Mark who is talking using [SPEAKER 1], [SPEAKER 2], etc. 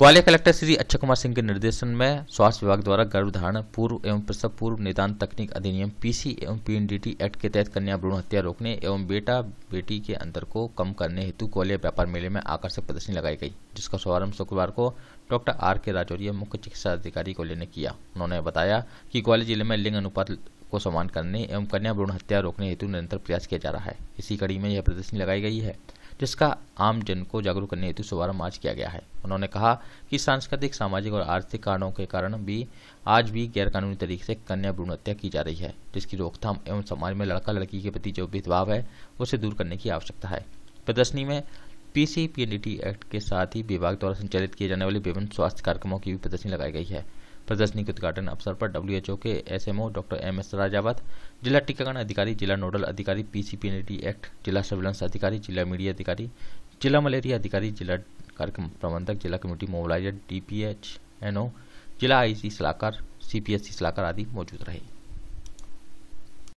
[SPEAKER 1] Gwalior collector Shri Akshay Kumar Singh के निर्देशन में स्वास्थ्य विभाग द्वारा गर्भधारण पूर्व एवं प्रसव पूर्व निदान तकनीक अधिनियम पीसी एवं पीएनडीटी एक्ट के तहत कन्या भ्रूण हत्या रोकने एवं बेटा बेटी के अंतर को कम करने हेतु ग्वालियर व्यापार मेले में आकर्षक प्रदर्शनी लगाई गई जिसका शुभारंभ शुक्रवार को डॉक्टर आर के राजौरिया मुख्य चिकित्सा अधिकारी को लेने किया उन्होंने बताया कि ग्वालियर जिले में लिंग अनुपात को समान करने एवं कन्या भ्रूण हत्या रोकने हेतु निरंतर प्रयास किया जा रहा है इसी कड़ी में यह प्रदर्शनी लगाई गई है जिसका आम जन को जागरूक करने हेतु शुभारंभ आज किया गया है उन्होंने कहा कि सांस्कृतिक सामाजिक और आर्थिक कारणों के कारण भी आज भी गैरकानूनी तरीके से कन्या भ्रूण हत्या की जा रही है जिसकी रोकथाम एवं समाज में लड़का लड़की के प्रति जो भेदभाव है उसे दूर करने की आवश्यकता है प्रदर्शनी में पीसीपीडीटी एक्ट के साथ ही विभाग द्वारा संचालित किए जाने वाले विभिन्न स्वास्थ्य कार्यक्रमों की भी प्रदर्शनी लगाई गई है प्रदर्शनी के उद्घाटन अवसर पर डब्ल्यूएचओ के SMO doctor M S Rajawat जिला टीकाकरण अधिकारी जिला नोडल अधिकारी पीसीपीएनडी एक्ट जिला सर्विलांस अधिकारी जिला मीडिया अधिकारी जिला मलेरिया अधिकारी जिला कार्यक्रम प्रबंधक जिला कमेटी मोबाइलाइजर डीपीएचएनओ जिला आईसी सलाहकार सीपीएससी सलाहकार आदि मौजूद रहे